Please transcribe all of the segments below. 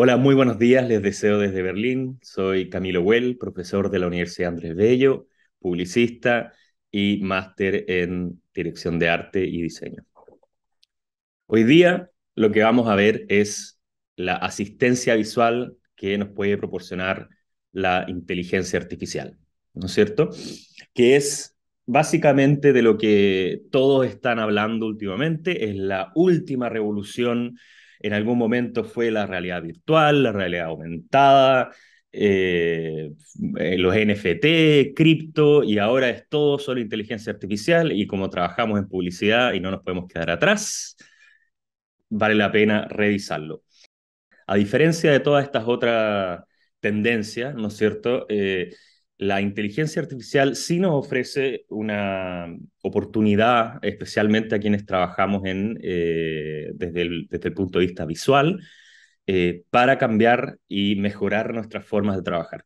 Hola, muy buenos días. Les deseo desde Berlín. Soy Camilo Well, profesor de la Universidad Andrés Bello, publicista y máster en dirección de arte y diseño. Hoy día lo que vamos a ver es la asistencia visual que nos puede proporcionar la inteligencia artificial, ¿no es cierto? Que es básicamente de lo que todos están hablando últimamente, es la última revolución en algún momento fue la realidad virtual, la realidad aumentada, eh, los NFT, cripto, y ahora es todo solo inteligencia artificial y como trabajamos en publicidad y no nos podemos quedar atrás, vale la pena revisarlo. A diferencia de todas estas otras tendencias, ¿no es cierto? Eh, la inteligencia artificial sí nos ofrece una oportunidad, especialmente a quienes trabajamos eh, desde, el, punto de vista visual, eh, para cambiar y mejorar nuestras formas de trabajar.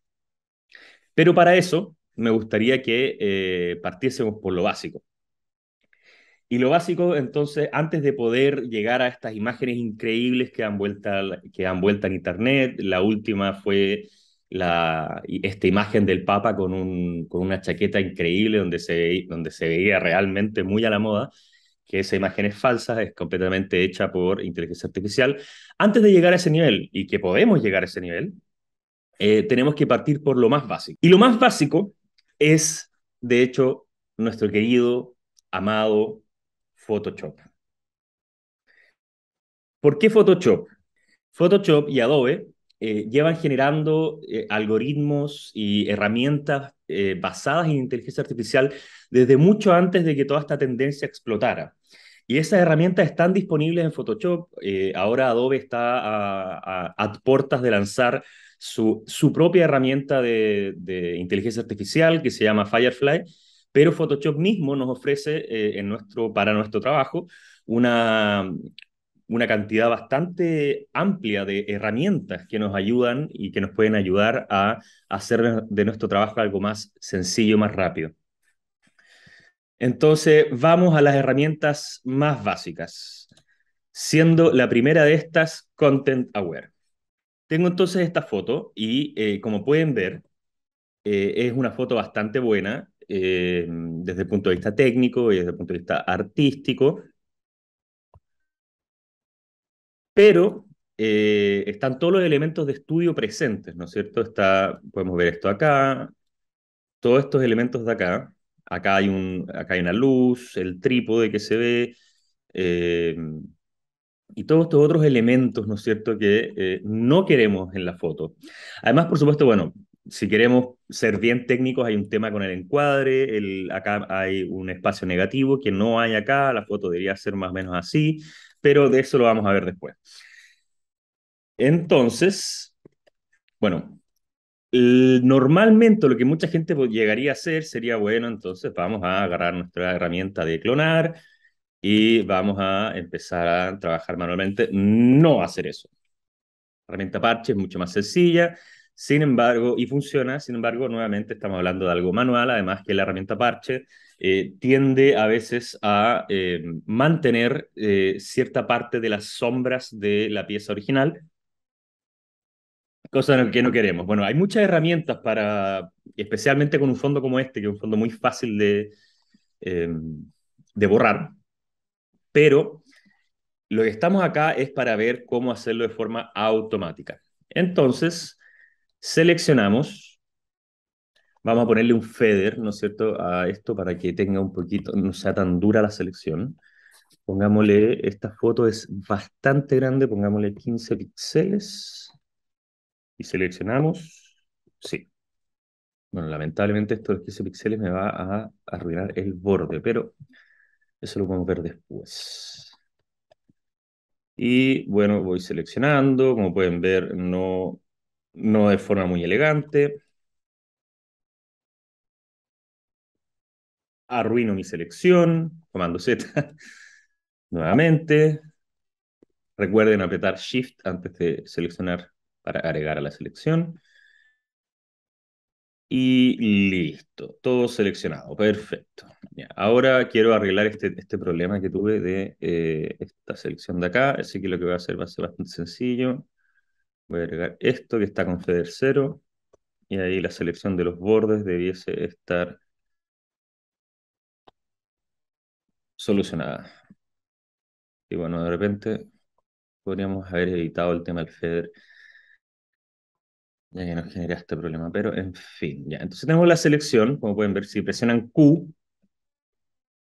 Pero para eso me gustaría que eh, partiésemos por lo básico. Y lo básico, entonces, antes de poder llegar a estas imágenes increíbles que han vuelto, que han vuelta en Internet, la última fue la, esta imagen del Papa con, un, con una chaqueta increíble donde se, donde se veía realmente muy a la moda, que esa imagen es falsa, es completamente hecha por inteligencia artificial. Antes de llegar a ese nivel, y que podemos llegar a ese nivel, eh, tenemos que partir por lo más básico. Y lo más básico es, de hecho, nuestro querido, amado Photoshop. ¿Por qué Photoshop? Photoshop y Adobe eh, llevan generando eh, algoritmos y herramientas eh, basadas en inteligencia artificial desde mucho antes de que toda esta tendencia explotara. Y esas herramientas están disponibles en Photoshop. ahora Adobe está a, puertas de lanzar su, propia herramienta de, inteligencia artificial que se llama Firefly, pero Photoshop mismo nos ofrece en nuestro, para nuestro trabajo una, una cantidad bastante amplia de herramientas que nos ayudan y que nos pueden ayudar a hacer de nuestro trabajo algo más sencillo, más rápido. Entonces, vamos a las herramientas más básicas, siendo la primera de estas Content Aware. Tengo entonces esta foto y eh, como pueden ver, eh, es una foto bastante buena eh, desde el punto de vista técnico y desde el punto de vista artístico pero eh, están todos los elementos de estudio presentes, ¿no es cierto? Está, podemos ver esto acá, todos estos elementos de acá. Acá hay, un, hay una luz, el trípode que se ve, eh, y todos estos otros elementos, ¿no es cierto?, que eh, no queremos en la foto. Además, por supuesto, bueno, si queremos ser bien técnicos, hay un tema con el encuadre, acá hay un espacio negativo que no hay acá, la foto debería ser más o menos así pero de eso lo vamos a ver después. Entonces, bueno, normalmente lo que mucha gente pues, llegaría a hacer sería, bueno, entonces vamos a agarrar nuestra herramienta de clonar y vamos a empezar a trabajar manualmente. No hacer eso. La herramienta parche es mucho más sencilla, sin embargo, y funciona, sin embargo, nuevamente estamos hablando de algo manual, además que la herramienta parche eh, tiende a veces a eh, mantener eh, cierta parte de las sombras de la pieza original, cosa que no queremos. Bueno, hay muchas herramientas para, especialmente con un fondo como este, que es un fondo muy fácil de, de borrar, pero lo que estamos acá es para ver cómo hacerlo de forma automática. Entonces, seleccionamos Vamos a ponerle un feather, ¿no es cierto?, a esto para que tenga un poquito, no sea tan dura la selección. Pongámosle, esta foto es bastante grande, pongámosle 15 píxeles y seleccionamos. Sí. Bueno, lamentablemente estos 15 píxeles me va a arruinar el borde, pero eso lo podemos ver después. Y bueno, voy seleccionando, como pueden ver, no, no de forma muy elegante. arruino mi selección, comando Z, nuevamente. Recuerden apretar Shift antes de seleccionar para agregar a la selección. Y listo, todo seleccionado, perfecto. ahora quiero arreglar este, este problema que tuve de eh, esta selección de acá, así que lo que voy a hacer va a ser bastante sencillo. Voy a agregar esto que está con Feder 0 y ahí la selección de los bordes debiese estar solucionada. Y bueno, de repente podríamos haber evitado el tema del FEDER, ya que nos genera este problema, pero en fin, ya. Entonces tenemos la selección, como pueden ver, si presionan Q,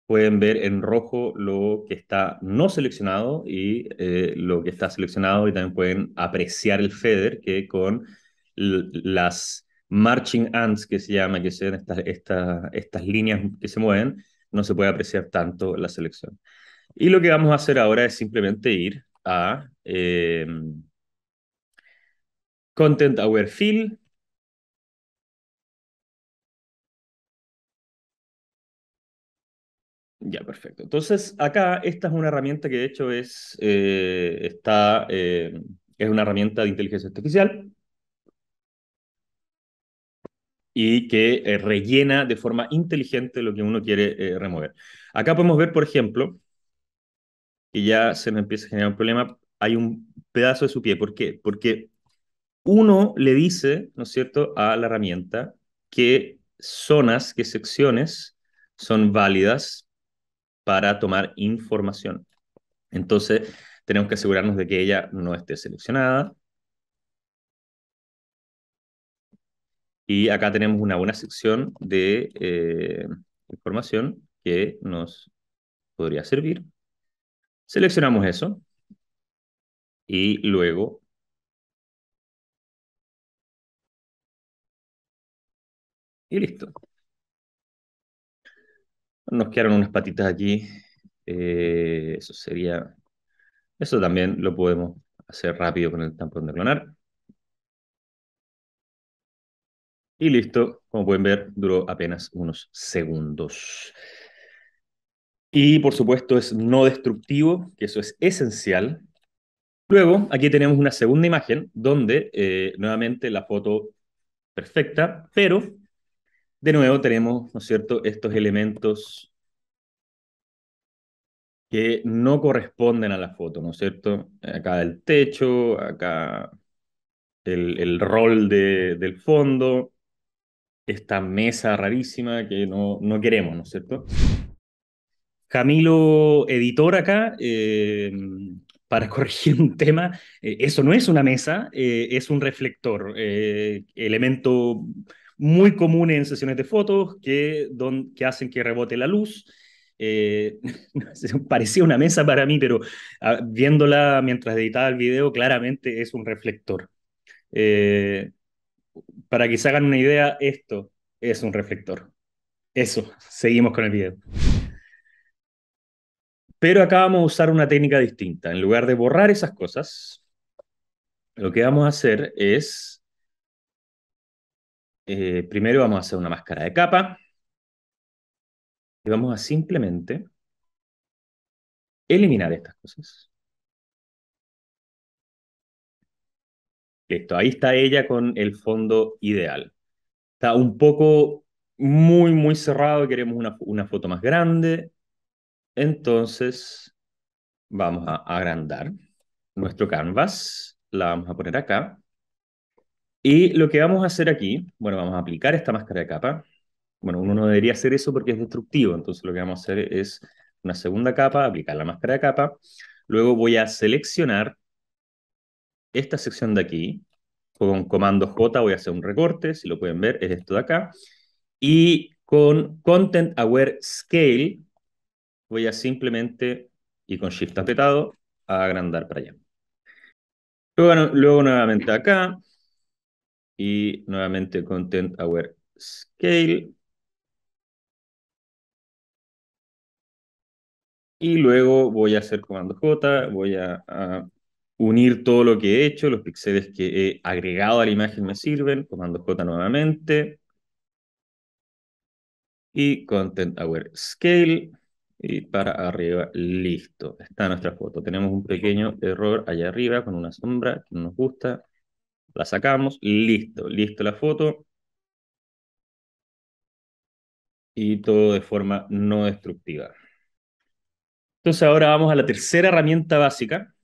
pueden ver en rojo lo que está no seleccionado y eh, lo que está seleccionado, y también pueden apreciar el FEDER, que con las marching ants que se llama, que son estas, estas, estas líneas que se mueven, no se puede apreciar tanto la selección. Y lo que vamos a hacer ahora es simplemente ir a em, Content Aware Fill. Ya, perfecto. Entonces, acá esta es una herramienta que de hecho es, eh, está, em, es una herramienta de inteligencia artificial y que eh, rellena de forma inteligente lo que uno quiere eh, remover. Acá podemos ver, por ejemplo, que ya se me empieza a generar un problema, hay un pedazo de su pie. ¿Por qué? Porque uno le dice, ¿no es cierto?, a la herramienta que zonas, qué secciones son válidas para tomar información. Entonces, tenemos que asegurarnos de que ella no esté seleccionada, Y acá tenemos una buena sección de eh, información que nos podría servir. Seleccionamos eso y luego y listo. Nos quedaron unas patitas aquí. Eh, eso sería... Eso también lo podemos hacer rápido con el tampón de clonar. Y listo, como pueden ver, duró apenas unos segundos. Y por supuesto es no destructivo, que eso es esencial. Luego, aquí tenemos una segunda imagen donde eh, nuevamente la foto perfecta, pero de nuevo tenemos, ¿no es cierto?, estos elementos que no corresponden a la foto, ¿no es cierto? Acá el techo, acá el, rol del fondo, esta mesa rarísima que no, no queremos, ¿no es cierto? Camilo, editor acá, eh, para corregir un tema, eh, eso no es una mesa, eh, es un reflector, elemento muy común en sesiones de fotos que, que hacen que rebote la luz. parecía una mesa para mí, pero ah, viéndola mientras editaba el video, claramente es un reflector. Eh, para que se hagan una idea, esto es un reflector. Eso, seguimos con el video. Pero acá vamos a usar una técnica distinta. En lugar de borrar esas cosas, lo que vamos a hacer es, eh, primero vamos a hacer una máscara de capa y vamos a simplemente eliminar estas cosas. Listo, ahí está ella con el fondo ideal. Está un poco muy, muy cerrado, queremos una, una foto más grande. Entonces, vamos a agrandar nuestro canvas, la vamos a poner acá. Y lo que vamos a hacer aquí, bueno, vamos a aplicar esta máscara de capa. Bueno, uno no debería hacer eso porque es destructivo, entonces lo que vamos a hacer es una segunda capa, aplicar la máscara de capa. Luego voy a seleccionar esta sección de aquí, con comando J voy a hacer un recorte, si lo pueden ver, es esto de acá, y con Content Aware Scale voy a simplemente, y con Shift apretado, a agrandar para allá. Luego, nuevamente acá, y nuevamente Content Aware Scale, Y luego voy a hacer comando J, voy a unir todo lo que he hecho, los píxeles que he agregado a la imagen me sirven, comando J nuevamente, y Content Aware Scale, y para arriba, listo, está nuestra foto. Tenemos un pequeño error allá arriba con una sombra que no nos gusta, la sacamos, listo, listo la foto. Y todo de forma no destructiva. Entonces ahora vamos a la tercera herramienta básica,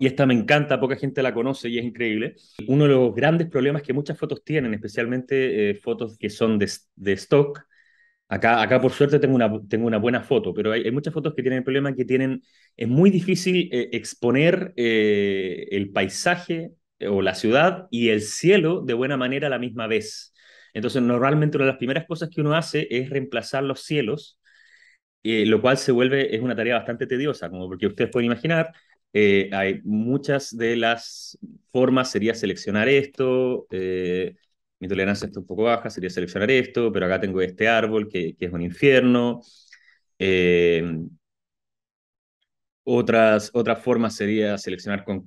y esta me encanta, poca gente la conoce y es increíble. Uno de los grandes problemas que muchas fotos tienen, especialmente eh, fotos que son de, stock, acá, acá por suerte tengo una, tengo una buena foto, pero hay, muchas fotos que tienen el problema que tienen, es muy difícil eh, exponer eh, el paisaje o la ciudad y el cielo de buena manera a la misma vez. Entonces, normalmente una de las primeras cosas que uno hace es reemplazar los cielos lo cual se vuelve, es una tarea bastante tediosa, como porque ustedes pueden imaginar, eh, hay muchas de las formas, sería seleccionar esto, eh, mi tolerancia está un poco baja, sería seleccionar esto, pero acá tengo este árbol que, es un infierno. Eh, otras, formas sería seleccionar con,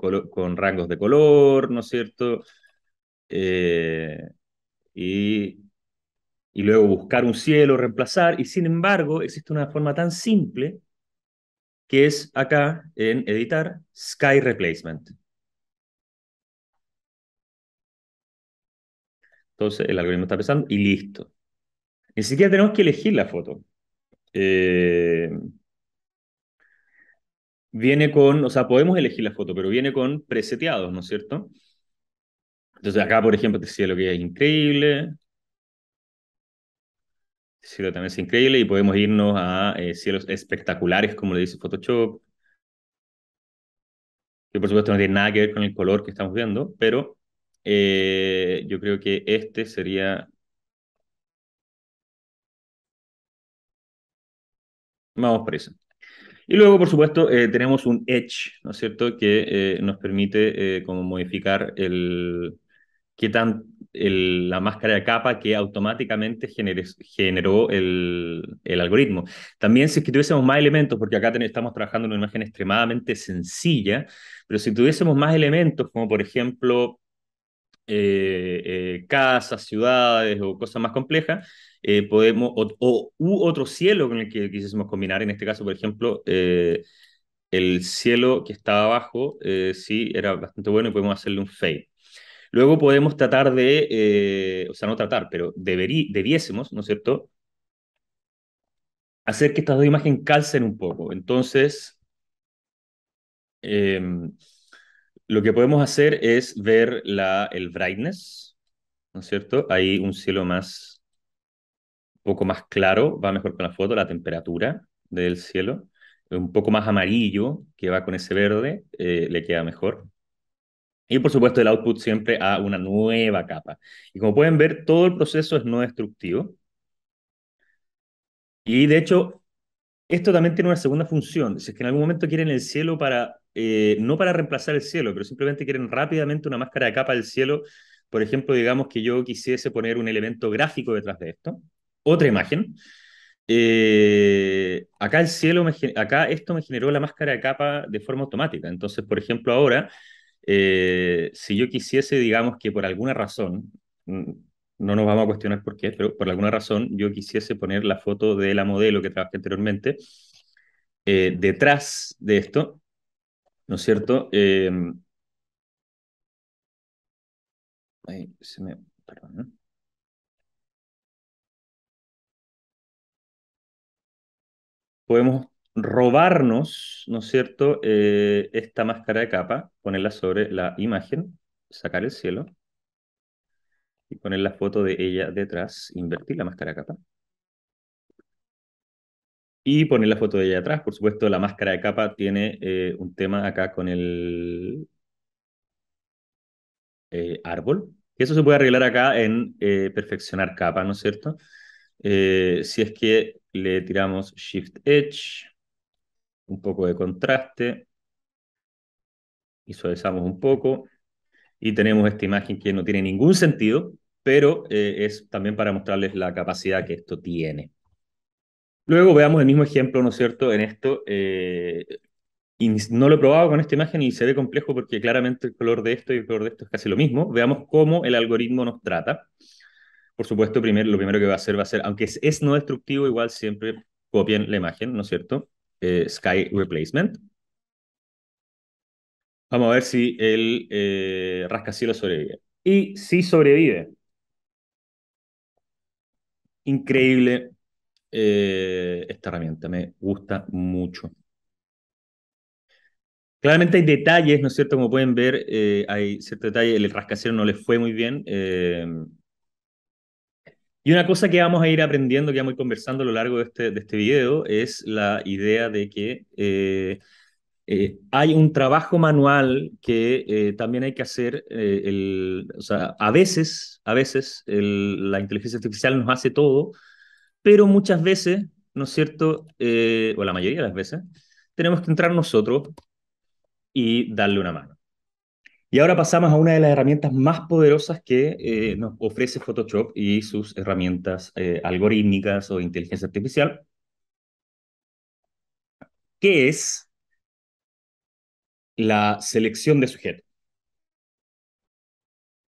rangos de color, ¿no es cierto? y luego buscar un cielo, reemplazar, y sin embargo existe una forma tan simple que es acá en editar Sky Replacement. Entonces el algoritmo está pensando y listo. Ni siquiera tenemos que elegir la foto. Eh, viene con, o sea, podemos elegir la foto, pero viene con preseteados, ¿no es cierto? Entonces acá, por ejemplo, te decía lo que es increíble, Sí, también es increíble y podemos irnos a eh, cielos espectaculares, como le dice Photoshop, que por supuesto no tiene nada que ver con el color que estamos viendo, pero eh, yo creo que este sería... Vamos por eso. Y luego, por supuesto, eh, tenemos un edge, ¿no es cierto?, que nos permite como modificar el, quitan la máscara de capa que automáticamente generó el, algoritmo. También si tuviésemos más elementos, porque acá estamos trabajando en una imagen extremadamente sencilla, pero si tuviésemos más elementos, como por ejemplo eh, eh, casas, ciudades o cosas más complejas, eh, podemos, o, otro cielo con el que quisiésemos combinar, en este caso, por ejemplo, el cielo que estaba abajo, sí, era bastante bueno y podemos hacerle un fade. Luego podemos tratar de, eh, o sea, no tratar, pero debiésemos, ¿no es cierto?, hacer que estas dos imágenes calcen un poco. Entonces, em, lo que podemos hacer es ver el brightness, ¿no es cierto? Hay un cielo más, un poco más claro, va mejor con la foto, la temperatura del cielo. Un poco más amarillo, que va con ese verde, eh, le queda mejor. Y por supuesto el output siempre a una nueva capa. Y como pueden ver, todo el proceso es no destructivo. Y de hecho, esto también tiene una segunda función. Si es que en algún momento quieren el cielo para, eh, no para reemplazar el cielo, pero simplemente quieren rápidamente una máscara de capa del cielo. Por ejemplo, digamos que yo quisiese poner un elemento gráfico detrás de esto. Otra imagen. Eh, acá el cielo, acá esto me generó la máscara de capa de forma automática. Entonces, por ejemplo, ahora eh, si yo quisiese, digamos que por alguna razón, mm, no nos vamos a cuestionar por qué, pero por alguna razón yo quisiese poner la foto de la modelo que trabajé anteriormente eh, detrás de esto, ¿no es cierto? Em, perdón, ¿eh? Podemos robarnos, ¿no es cierto?, eh, esta máscara de capa, ponerla sobre la imagen, sacar el cielo y poner la foto de ella detrás, invertir la máscara de capa. Y poner la foto de ella detrás. Por supuesto, la máscara de capa tiene eh, un tema acá con el eh, árbol. eso se puede arreglar acá en perfeccionar capa, ¿no es cierto? si es que le tiramos Shift Edge, un poco de contraste, y suavizamos un poco y tenemos esta imagen que no tiene ningún sentido, pero eh, es también para mostrarles la capacidad que esto tiene. Luego veamos el mismo ejemplo, ¿no es cierto?, en esto. y eh, no lo he probado con esta imagen y se ve complejo porque claramente el color de esto y el color de esto es casi lo mismo. Veamos cómo el algoritmo nos trata. Por supuesto, primero, lo primero que va a hacer va a ser, aunque es, es no destructivo, igual siempre copien la imagen, ¿no es cierto? Eh, Sky Replacement. Vamos a ver si el eh, rascacielos sobrevive. Y sí sobrevive. Increíble eh, esta herramienta, me gusta mucho. Claramente hay detalles, ¿no es cierto? Como pueden ver, eh, hay cierto detalle, el rascacielos no le fue muy bien. Y una cosa que vamos a ir aprendiendo, que vamos a ir conversando a lo largo de este, de este video, es la idea de que eh, eh, hay un trabajo manual que eh, también hay que hacer. El, o sea, a veces, a veces la inteligencia artificial nos hace todo, pero muchas veces, ¿no es cierto? o la mayoría de las veces, tenemos que entrar nosotros y darle una mano. Y ahora pasamos a una de las herramientas más poderosas que eh, nos ofrece Photoshop y sus herramientas eh, algorítmicas o inteligencia artificial, que es la selección de sujeto.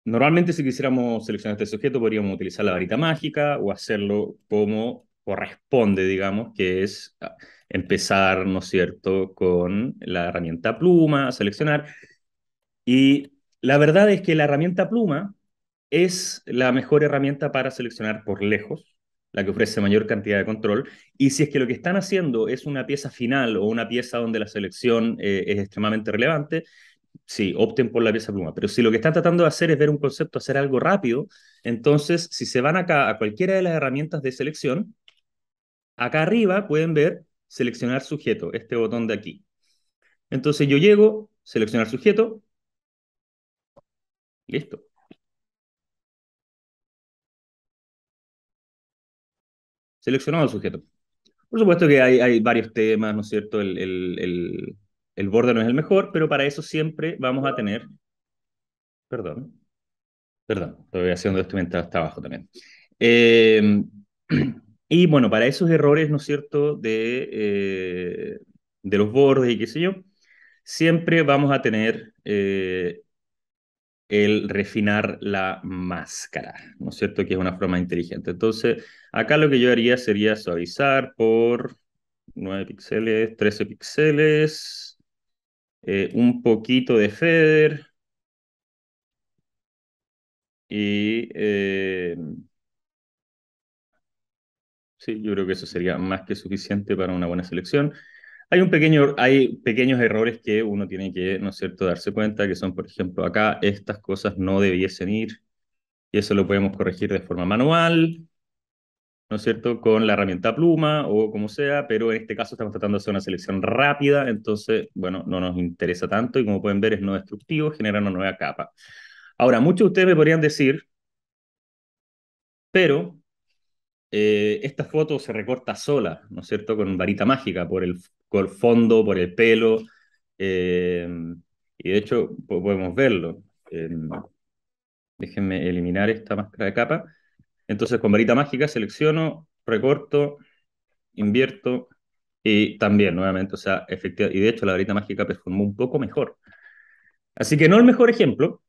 Normalmente si quisiéramos seleccionar este sujeto podríamos utilizar la varita mágica o hacerlo como corresponde, digamos, que es ah, empezar, ¿no es cierto?, con la herramienta pluma, seleccionar. Y la verdad es que la herramienta pluma es la mejor herramienta para seleccionar por lejos, la que ofrece mayor cantidad de control. Y si es que lo que están haciendo es una pieza final o una pieza donde la selección eh, es extremadamente relevante, sí, opten por la pieza pluma. Pero si lo que están tratando de hacer es ver un concepto, hacer algo rápido, entonces si se van acá a cualquiera de las herramientas de selección, acá arriba pueden ver seleccionar sujeto, este botón de aquí. Entonces yo llego, seleccionar sujeto, Listo. Seleccionado el sujeto. Por supuesto que hay, varios temas, ¿no es cierto? El, borde no es el mejor, pero para eso siempre vamos a tener... Perdón. Perdón, estoy haciendo esto mientras hasta abajo también. Eh, y bueno, para esos errores, ¿no es cierto?, de, eh, de los bordes y qué sé yo, siempre vamos a tener eh, el refinar la máscara, ¿no es cierto? Que es una forma inteligente. Entonces, acá lo que yo haría sería suavizar por 9 píxeles, 13 píxeles, eh, un poquito de feather y... Eh, sí, yo creo que eso sería más que suficiente para una buena selección. Hay, un pequeño, hay pequeños errores que uno tiene que, ¿no es cierto?, darse cuenta, que son, por ejemplo, acá estas cosas no debiesen ir, y eso lo podemos corregir de forma manual, ¿no es cierto?, con la herramienta pluma o como sea, pero en este caso estamos tratando de hacer una selección rápida, entonces, bueno, no nos interesa tanto y como pueden ver es no destructivo, genera una nueva capa. Ahora, muchos de ustedes me podrían decir, pero eh, esta foto se recorta sola, ¿no es cierto?, con varita mágica, por el, fondo, por el pelo, eh, y de hecho podemos verlo. Eh, déjenme eliminar esta máscara de capa. Entonces con varita mágica selecciono, recorto, invierto y también nuevamente, o sea, efectivamente. y de hecho la varita mágica performó un poco mejor. Así que no el mejor ejemplo.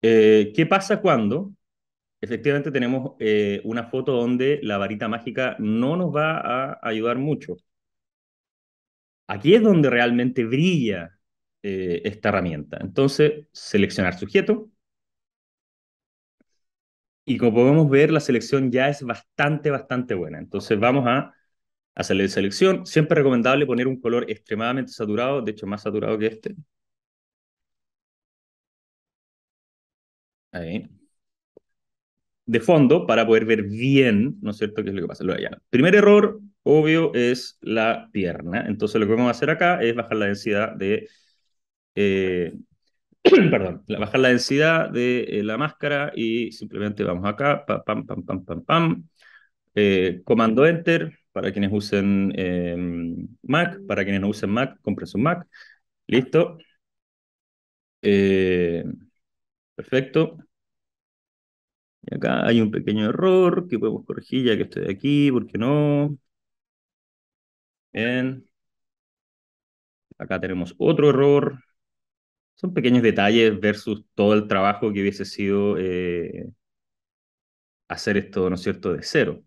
¿Qué pasa cuando efectivamente tenemos eh, una foto donde la varita mágica no nos va a ayudar mucho. Aquí es donde realmente brilla eh, esta herramienta. Entonces, seleccionar sujeto. Y como podemos ver, la selección ya es bastante, bastante buena. Entonces vamos a hacerle selección. Siempre recomendable poner un color extremadamente saturado, de hecho más saturado que este. Ahí de fondo para poder ver bien, ¿no es cierto?, qué es lo que pasa. Lo allá. Primer error, obvio, es la pierna. Entonces lo que vamos a hacer acá es bajar la densidad de... Eh, perdón, bajar la densidad de eh, la máscara y simplemente vamos acá, pam, pam, pam, pam, pam, eh, comando Enter para quienes usen em, Mac, para quienes no usen Mac, compren su Mac. Listo. perfecto. Y acá hay un pequeño error que podemos corregir ya que estoy aquí, ¿por qué no? Bien. Acá tenemos otro error. Son pequeños detalles versus todo el trabajo que hubiese sido eh, hacer esto, ¿no es cierto?, de cero.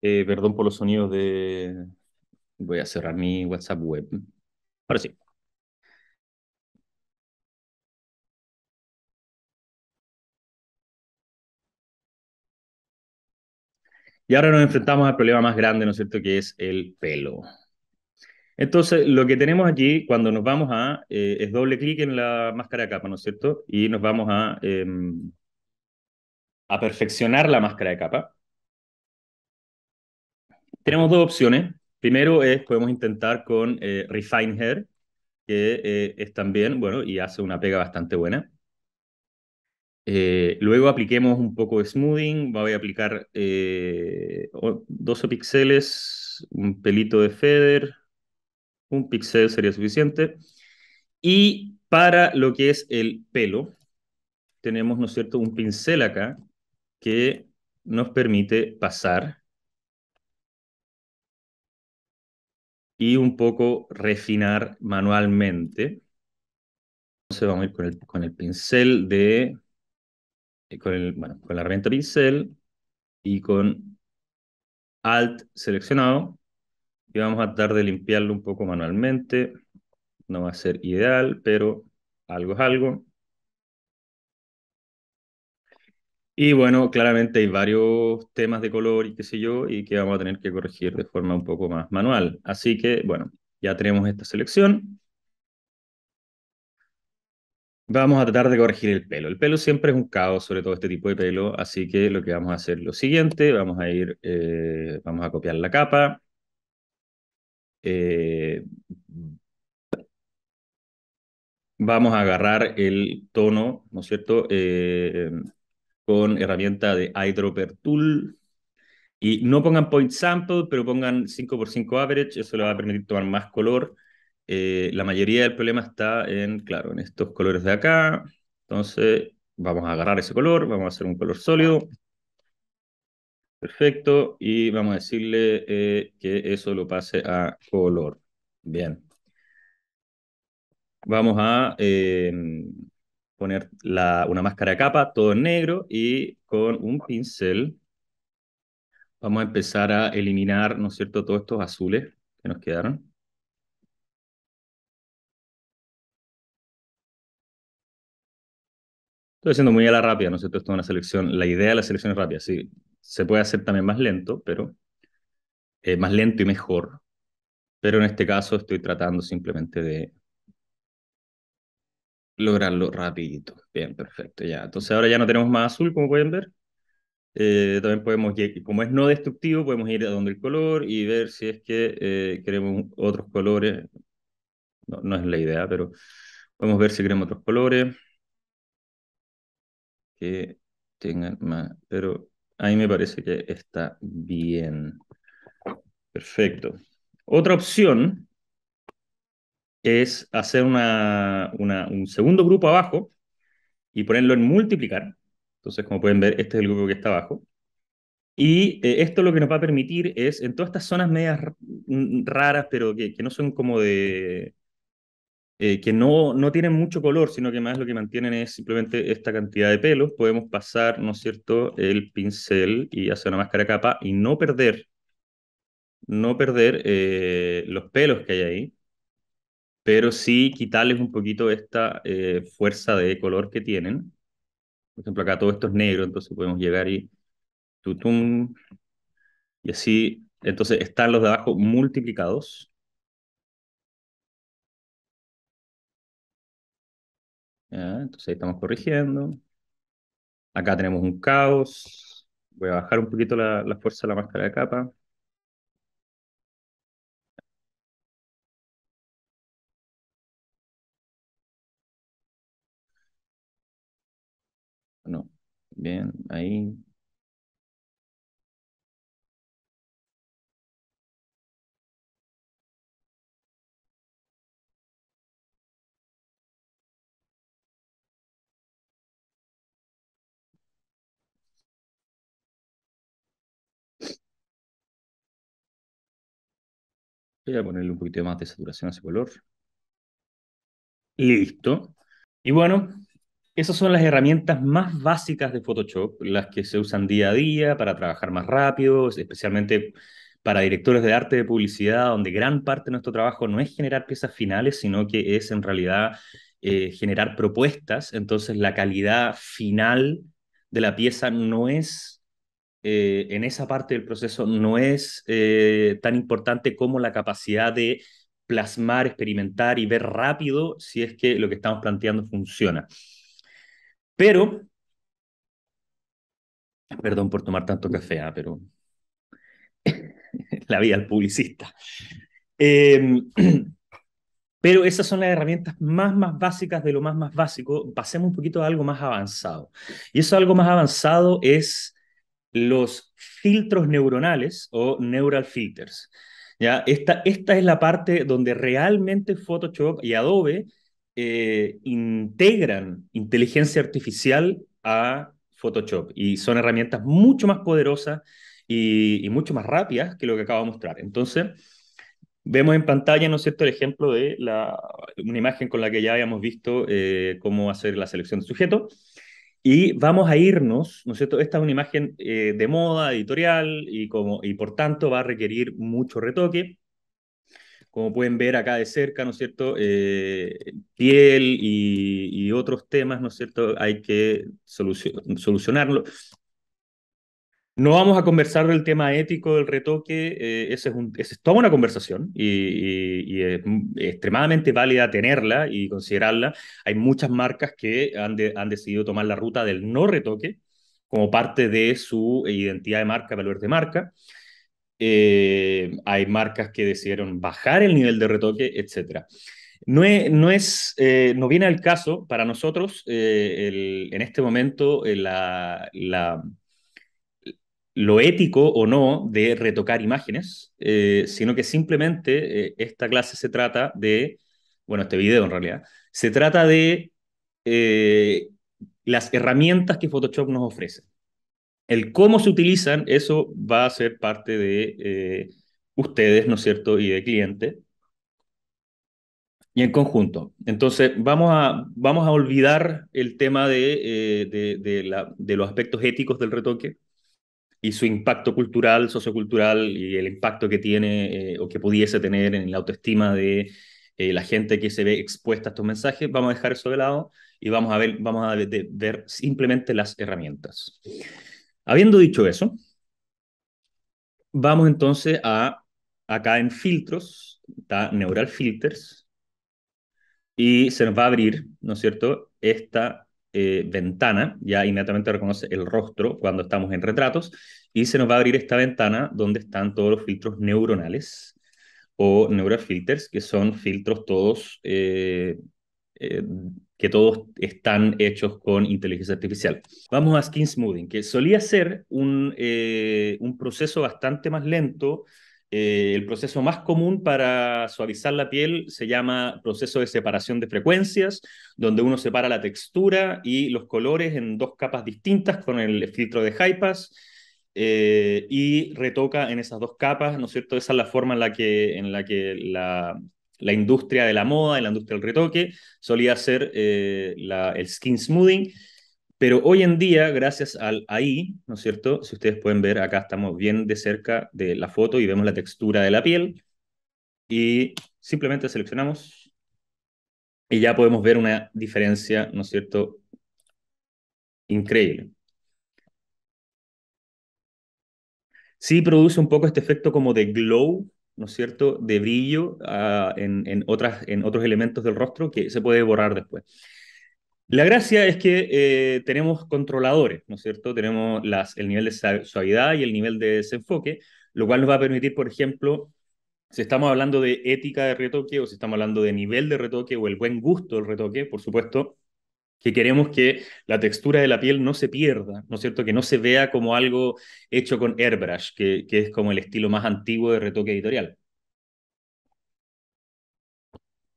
Eh, perdón por los sonidos de... Voy a cerrar mi WhatsApp web. Ahora sí. Y ahora nos enfrentamos al problema más grande, ¿no es cierto?, que es el pelo. Entonces, lo que tenemos aquí cuando nos vamos a, eh, es doble clic en la máscara de capa, ¿no es cierto? Y nos vamos a, em, a perfeccionar la máscara de capa. Tenemos dos opciones. Primero es, podemos intentar con eh, Refine Hair, que eh, es también, bueno, y hace una pega bastante buena. Eh, luego apliquemos un poco de smoothing, voy a aplicar 12 píxeles, un pelito de feather, un píxel sería suficiente. Y para lo que es el pelo, tenemos, ¿no es cierto?, un pincel acá que nos permite pasar y un poco refinar manualmente. Entonces vamos a ir con el, pincel de, eh, con, el, bueno, con la herramienta pincel y con Alt seleccionado y vamos a tratar de limpiarlo un poco manualmente. No va a ser ideal, pero algo es algo. Y bueno, claramente hay varios temas de color y qué sé yo, y que vamos a tener que corregir de forma un poco más manual. Así que, bueno, ya tenemos esta selección. Vamos a tratar de corregir el pelo. El pelo siempre es un caos, sobre todo este tipo de pelo, así que lo que vamos a hacer es lo siguiente, vamos a ir, eh, vamos a copiar la capa. Eh, vamos a agarrar el tono, ¿no es cierto? Eh, con herramienta de Eyedropper Tool. Y no pongan point sample, pero pongan 5x5 average, eso le va a permitir tomar más color. Eh, la mayoría del problema está en, claro, en estos colores de acá. Entonces, vamos a agarrar ese color, vamos a hacer un color sólido. Perfecto, y vamos a decirle eh, que eso lo pase a color. Bien. Vamos a... Eh, poner la, una máscara de capa, todo en negro, y con un pincel vamos a empezar a eliminar, ¿no es cierto?, todos estos azules que nos quedaron. Estoy haciendo muy a la rápida, ¿no es cierto? Esto es una selección, la idea de la selección es rápida, sí. Se puede hacer también más lento, pero eh, más lento y mejor. Pero en este caso estoy tratando simplemente de lograrlo rapidito. Bien, perfecto, ya. Entonces ahora ya no tenemos más azul, como pueden ver. Eh, también podemos, como es no destructivo, podemos ir a donde el color y ver si es que eh, queremos otros colores. No, no es la idea, pero podemos ver si queremos otros colores que tengan más. Pero mí me parece que está bien. Perfecto. Otra opción es hacer una, un segundo grupo abajo y ponerlo en multiplicar. Entonces, como pueden ver, este es el grupo que está abajo. Y eh, esto lo que nos va a permitir es, en todas estas zonas medias mm, raras, pero que, que no son como de... Eh, que no, no tienen mucho color, sino que más lo que mantienen es simplemente esta cantidad de pelos, podemos pasar, ¿no es cierto?, el pincel y hacer una máscara capa y no perder, no perder eh, los pelos que hay ahí pero sí quitarles un poquito esta eh, fuerza de color que tienen. Por ejemplo, acá todo esto es negro, entonces podemos llegar y tutum, y así. Entonces están los de abajo multiplicados. entonces ahí estamos corrigiendo. Acá tenemos un caos. Voy a bajar un poquito la fuerza de la máscara de capa. Bien, ahí. Voy a ponerle un poquito más de saturación a ese color. Listo. Y bueno, esas son las herramientas más básicas de Photoshop, las que se usan día a día para trabajar más rápido, especialmente para directores de arte de publicidad, donde gran parte de nuestro trabajo no es generar piezas finales, sino que es en realidad eh, generar propuestas. Entonces la calidad final de la pieza no es, eh, en esa parte del proceso, no es eh, tan importante como la capacidad de plasmar, experimentar y ver rápido si es que lo que estamos planteando funciona. Pero, perdón por tomar tanto café, ah, pero la vi al publicista. Em, pero esas son las herramientas más, más básicas de lo más, más básico. Pasemos un poquito a algo más avanzado. Y eso algo más avanzado es los filtros neuronales o neural filters. ¿ya? Esta, esta es la parte donde realmente Photoshop y Adobe eh, integran inteligencia artificial a Photoshop y son herramientas mucho más poderosas y, mucho más rápidas que lo que acabo de mostrar. Entonces, vemos en pantalla, ¿no es cierto?, el ejemplo de la, una imagen con la que ya habíamos visto eh, cómo hacer la selección de sujeto. Y vamos a irnos, ¿no es cierto? Esta es una imagen eh, de moda, editorial, y, como, y por tanto va a requerir mucho retoque como pueden ver acá de cerca, ¿no es cierto? Eh, piel y, otros temas, ¿no es cierto? Hay que solucionarlo. No vamos a conversar del tema ético del retoque, eh, Ese es, es toda una conversación y, es extremadamente válida tenerla y considerarla. Hay muchas marcas que han, han decidido tomar la ruta del no retoque como parte de su identidad de marca, valor de marca. Eh, hay marcas que decidieron bajar el nivel de retoque, etc. No, no, es, eh, no viene al caso para nosotros eh, en este momento lo ético o no de retocar imágenes, sino que simplemente esta clase se trata de, bueno, este video en realidad, se trata de las herramientas que Photoshop nos ofrece. El cómo se utilizan, eso va a ser parte de eh, ustedes, ¿no es cierto? Y de cliente. Y en conjunto. Entonces, vamos a, vamos a olvidar el tema de, eh, de, la, de los aspectos éticos del retoque y su impacto cultural, sociocultural y el impacto que tiene eh, o que pudiese tener en la autoestima de la gente que se ve expuesta a estos mensajes, vamos a dejar eso de lado y vamos a ver, vamos a ver simplemente las herramientas. Habiendo dicho eso, vamos entonces a, acá en filtros, está Neural Filters, y se nos va a abrir, ¿no es cierto?, esta eh, ventana, ya inmediatamente reconoce el rostro cuando estamos en retratos, y se nos va a abrir esta ventana donde están todos los filtros neuronales o neural filters, que son filtros todos eh, eh, que todos están hechos con inteligencia artificial. Vamos a skin smoothing, que solía ser un, eh, proceso bastante más lento. Eh, el proceso más común para suavizar la piel se llama proceso de separación de frecuencias, donde uno separa la textura y los colores en dos capas distintas con el filtro de Hypass, eh, y retoca en esas dos capas, ¿no es cierto? Esa es la forma en la que, en la, que la, la industria de la moda, en la industria del retoque, solía ser eh, el skin smoothing, pero hoy en día, gracias al AI, ¿no es cierto? Si ustedes pueden ver, acá estamos bien de cerca de la foto y vemos la textura de la piel y simplemente seleccionamos y ya podemos ver una diferencia, ¿no es cierto? Increíble. Sí produce un poco este efecto como de glow, ¿no es cierto?, de brillo ah, en, otras, en otros elementos del rostro que se puede borrar después. La gracia es que eh, tenemos controladores, ¿no es cierto? Tenemos las, el nivel de suavidad y el nivel de desenfoque, lo cual nos va a permitir, por ejemplo, si estamos hablando de ética de retoque o si estamos hablando de nivel de retoque o el buen gusto del retoque, por supuesto, que queremos que la textura de la piel no se pierda, ¿no es cierto? Que no se vea como algo hecho con airbrush, que, que es como el estilo más antiguo de retoque editorial.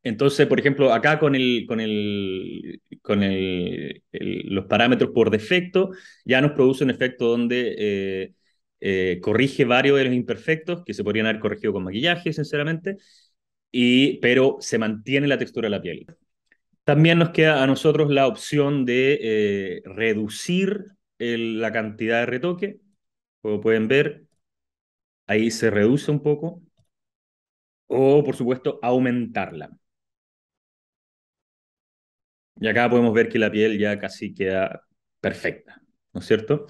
Entonces, por ejemplo, acá con, el, con, el, con el, los parámetros por defecto, ya nos produce un efecto donde eh, eh, corrige varios de los imperfectos, que se podrían haber corregido con maquillaje, sinceramente, y, pero se mantiene la textura de la piel. También nos queda a nosotros la opción de eh, reducir la cantidad de retoque. Como pueden ver, ahí se reduce un poco. O, por supuesto, aumentarla. Y acá podemos ver que la piel ya casi queda perfecta, ¿no es cierto?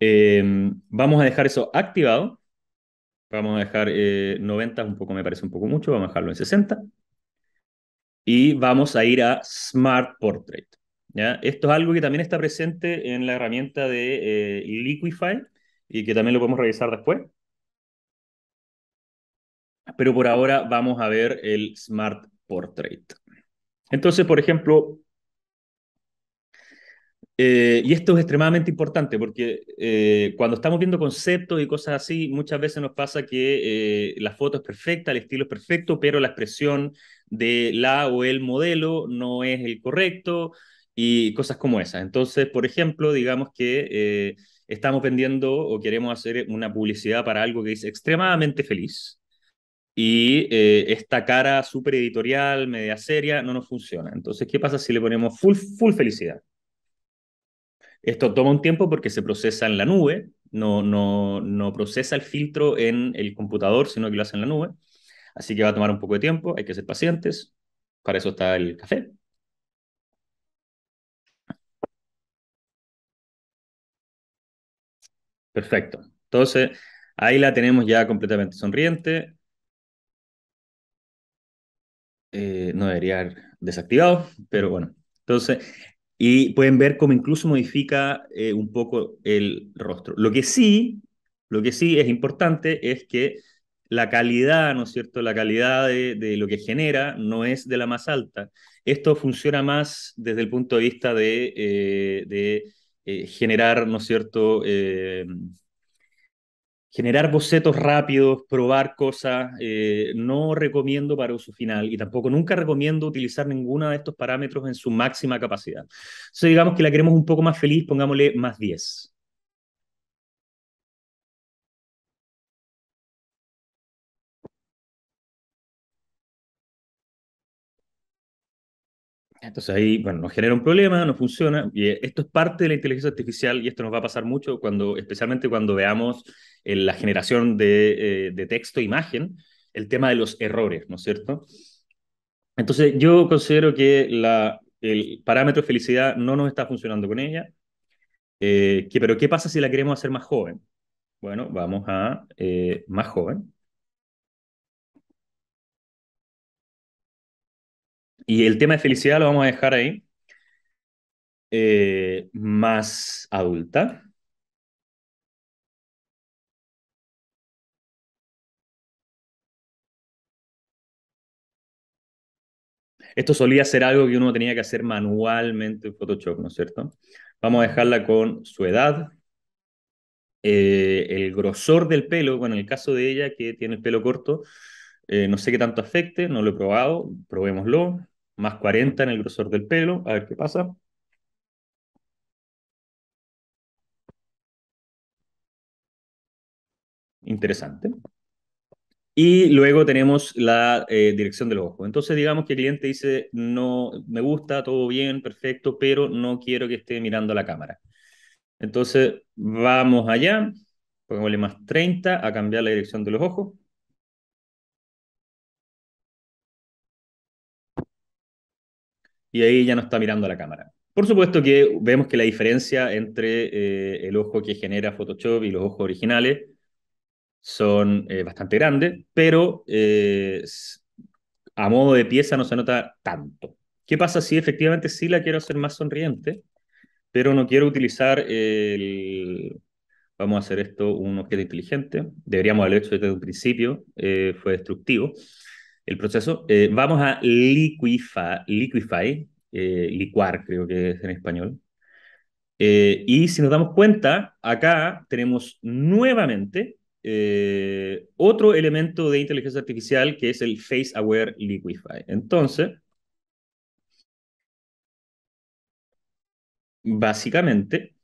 Em, vamos a dejar eso activado. Vamos a dejar 90, eh, un poco me parece un poco mucho, vamos a dejarlo en 60 y vamos a ir a Smart Portrait. ¿ya? Esto es algo que también está presente en la herramienta de eh, Liquify y que también lo podemos revisar después. Pero por ahora vamos a ver el Smart Portrait. Entonces, por ejemplo, eh, y esto es extremadamente importante porque eh, cuando estamos viendo conceptos y cosas así, muchas veces nos pasa que eh, la foto es perfecta, el estilo es perfecto, pero la expresión de la o el modelo no es el correcto y cosas como esas. Entonces, por ejemplo, digamos que estamos vendiendo o queremos hacer una publicidad para algo que es extremadamente feliz y esta cara súper editorial, media seria, no nos funciona. Entonces, ¿qué pasa si le ponemos full, full felicidad? Esto toma un tiempo porque se procesa en la nube, no, no, no procesa el filtro en el computador, sino que lo hace en la nube. Así que va a tomar un poco de tiempo, hay que ser pacientes. Para eso está el café. Perfecto. Entonces, ahí la tenemos ya completamente sonriente. Eh, no debería haber desactivado, pero bueno. Entonces, y pueden ver cómo incluso modifica eh, un poco el rostro. Lo que sí, lo que sí es importante es que la calidad, ¿no es cierto? La calidad de, lo que genera no es de la más alta. Esto funciona más desde el punto de vista de, eh, de eh, generar, ¿no es cierto? generar bocetos rápidos, probar cosas, eh, no recomiendo para uso final y tampoco nunca recomiendo utilizar ninguno de estos parámetros en su máxima capacidad. Entonces digamos que la queremos un poco más feliz, pongámosle más 10. Entonces ahí, bueno, nos genera un problema, no funciona, y eh, esto es parte de la inteligencia artificial y esto nos va a pasar mucho, cuando, especialmente cuando veamos la generación de, eh, texto e imagen, el tema de los errores, ¿no es cierto? Entonces yo considero que el parámetro felicidad no nos está funcionando con ella, eh, pero ¿qué pasa si la queremos hacer más joven? Bueno, vamos a más joven. Y el tema de felicidad lo vamos a dejar ahí. Eh, más adulta. Esto solía ser algo que uno tenía que hacer manualmente en Photoshop, ¿no es cierto? Vamos a dejarla con su edad, eh, el grosor del pelo, bueno, en el caso de ella que tiene el pelo corto, eh, no sé qué tanto afecte, no lo he probado, probémoslo más 40 en el grosor del pelo, a ver qué pasa. Interesante. Y luego tenemos la eh, dirección de los ojos. Entonces, digamos que el cliente dice, no, me gusta, todo bien, perfecto, pero no quiero que esté mirando a la cámara. Entonces, vamos allá, pongámosle más 30 a cambiar la dirección de los ojos. y ahí ya no está mirando a la cámara. Por supuesto que vemos que la diferencia entre eh, el ojo que genera Photoshop y los ojos originales son eh, bastante grandes, pero eh, a modo de pieza no se nota tanto. ¿Qué pasa si efectivamente sí la quiero hacer más sonriente, pero no quiero utilizar el... Vamos a hacer esto un objeto inteligente. Deberíamos haber hecho desde un principio, fue destructivo el proceso. Eh, vamos a liquify, liquify eh, licuar creo que es en español. Eh, y si nos damos cuenta, acá tenemos nuevamente otro elemento de inteligencia artificial que es el Face Aware Liquify. Entonces, básicamente,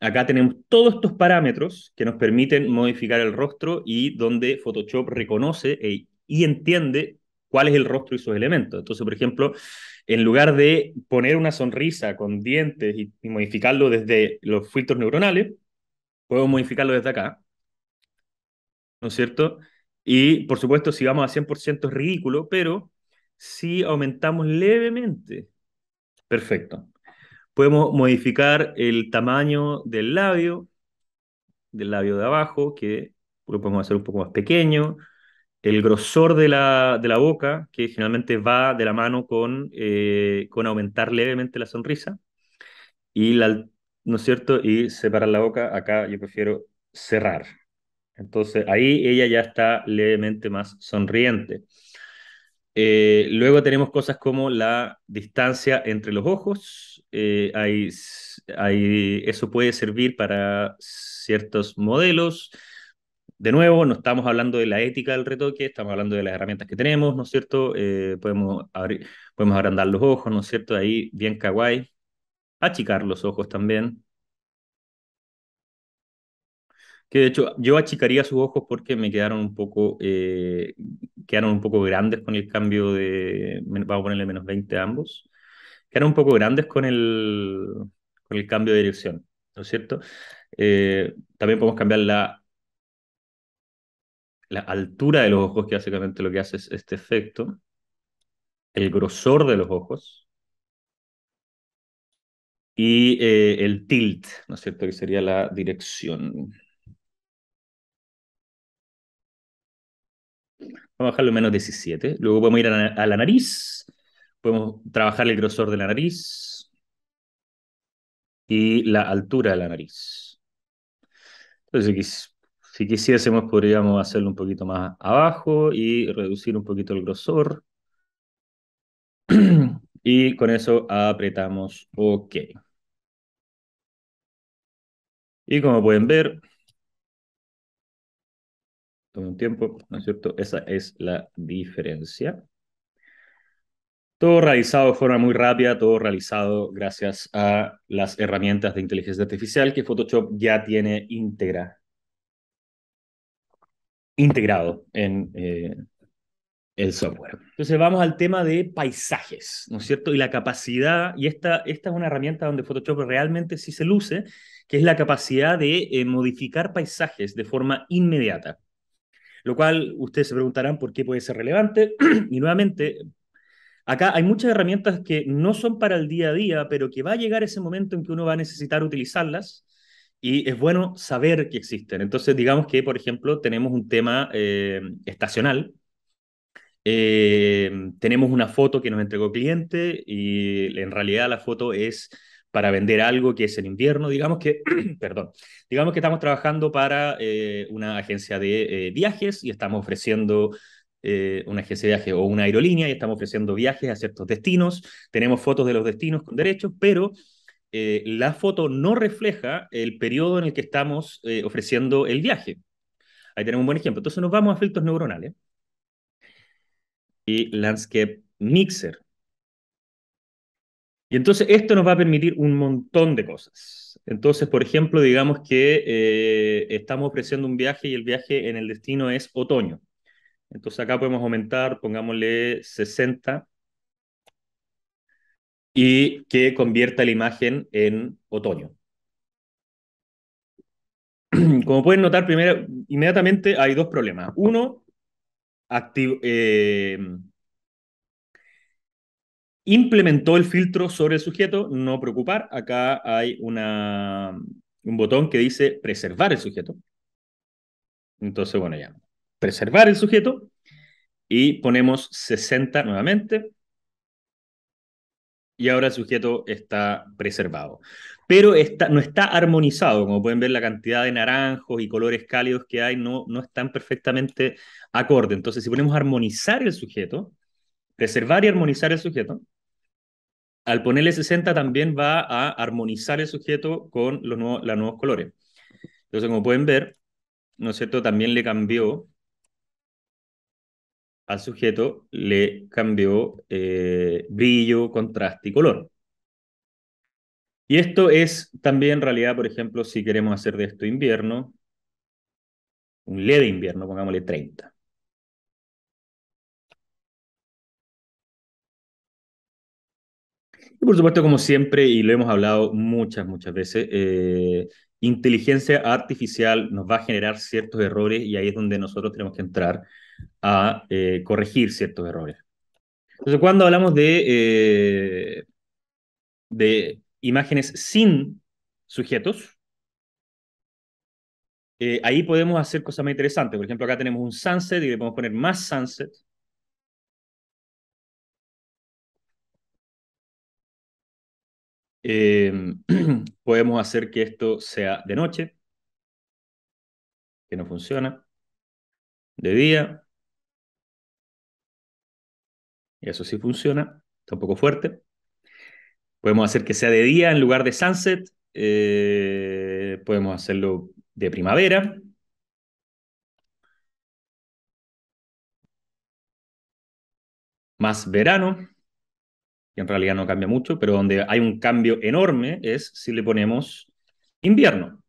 acá tenemos todos estos parámetros que nos permiten modificar el rostro y donde Photoshop reconoce e, y entiende cuál es el rostro y sus elementos. Entonces, por ejemplo, en lugar de poner una sonrisa con dientes y, modificarlo desde los filtros neuronales, puedo modificarlo desde acá, ¿no es cierto? Y, por supuesto, si vamos a 100% es ridículo, pero si aumentamos levemente, perfecto. Podemos modificar el tamaño del labio, del labio de abajo, que lo podemos hacer un poco más pequeño, el grosor de la, boca, que generalmente va de la mano con, eh, con aumentar levemente la sonrisa, y ¿no es cierto? Y separar la boca, acá yo prefiero cerrar. Entonces ahí ella ya está levemente más sonriente. Eh, luego tenemos cosas como la distancia entre los ojos. Eh, eso puede servir para ciertos modelos de nuevo, no estamos hablando de la ética del retoque, estamos hablando de las herramientas que tenemos, ¿no es cierto? Eh, podemos, abrir, podemos agrandar los ojos, ¿no es cierto? Ahí, bien kawaii. Achicar los ojos también. Que de hecho, yo achicaría sus ojos porque me quedaron un poco, eh, quedaron un poco grandes con el cambio de, vamos a ponerle menos 20 a ambos, quedaron un poco grandes con el, con el cambio de dirección, ¿no es cierto? Eh, también podemos cambiar la la altura de los ojos, que básicamente lo que hace es este efecto, el grosor de los ojos y eh, el tilt, ¿no es cierto?, que sería la dirección. Vamos a bajarlo menos 17. Luego podemos ir a la, nariz. Podemos trabajar el grosor de la nariz y la altura de la nariz. Entonces, si quisiésemos, podríamos hacerlo un poquito más abajo y reducir un poquito el grosor. y con eso apretamos OK. Y como pueden ver, tomé un tiempo, ¿no es cierto? Esa es la diferencia. Todo realizado de forma muy rápida, todo realizado gracias a las herramientas de inteligencia artificial que Photoshop ya tiene íntegra integrado en eh, el software. Entonces vamos al tema de paisajes, ¿no es cierto? Y la capacidad, y esta, esta es una herramienta donde Photoshop realmente sí se luce, que es la capacidad de eh, modificar paisajes de forma inmediata. Lo cual ustedes se preguntarán por qué puede ser relevante. y nuevamente, acá hay muchas herramientas que no son para el día a día, pero que va a llegar ese momento en que uno va a necesitar utilizarlas y es bueno saber que existen. Entonces, digamos que, por ejemplo, tenemos un tema eh, estacional. Eh, tenemos una foto que nos entregó el cliente y en realidad la foto es para vender algo que es en invierno. Digamos que, perdón, digamos que estamos trabajando para eh, una agencia de viajes y estamos ofreciendo una agencia de viajes o una aerolínea y estamos ofreciendo viajes a ciertos destinos, tenemos fotos de los destinos con derechos, pero eh, la foto no refleja el periodo en el que estamos eh, ofreciendo el viaje. Ahí tenemos un buen ejemplo. Entonces nos vamos a filtros neuronales y Landscape Mixer. Y entonces esto nos va a permitir un montón de cosas. Entonces, por ejemplo, digamos que eh, estamos ofreciendo un viaje y el viaje en el destino es otoño. Entonces acá podemos aumentar, pongámosle 60 y que convierta la imagen en otoño. Como pueden notar, primero, inmediatamente hay dos problemas. Uno, eh, implementó el filtro sobre el sujeto, no preocupar. Acá hay una, un botón que dice preservar el sujeto. Entonces, bueno, ya, preservar el sujeto y ponemos 60 nuevamente y ahora el sujeto está preservado. Pero no está armonizado, como pueden ver la cantidad de naranjos y colores cálidos que hay no, no están perfectamente acorde. Entonces, si ponemos armonizar el sujeto, preservar y armonizar el sujeto, al ponerle 60 también va a armonizar el sujeto con los nuevos, nuevos colores. Entonces, como pueden ver, ¿no es También le cambió al sujeto le cambió eh, brillo, contraste y color. Y esto es también realidad, por ejemplo, si queremos hacer de esto invierno, un LED de invierno, pongámosle 30. Y por supuesto, como siempre, y lo hemos hablado muchas, muchas veces, eh, inteligencia artificial nos va a generar ciertos errores y ahí es donde nosotros tenemos que entrar a eh, corregir ciertos errores. Entonces, cuando hablamos de, eh, de imágenes sin sujetos, eh, ahí podemos hacer cosas más interesantes. Por ejemplo, acá tenemos un sunset y le podemos poner más sunset. Em, podemos hacer que esto sea de noche, que no funciona, de día, y eso sí funciona, está un poco fuerte. Podemos hacer que sea de día en lugar de sunset, eh, podemos hacerlo de primavera. Más verano, que en realidad no cambia mucho, pero donde hay un cambio enorme es si le ponemos invierno.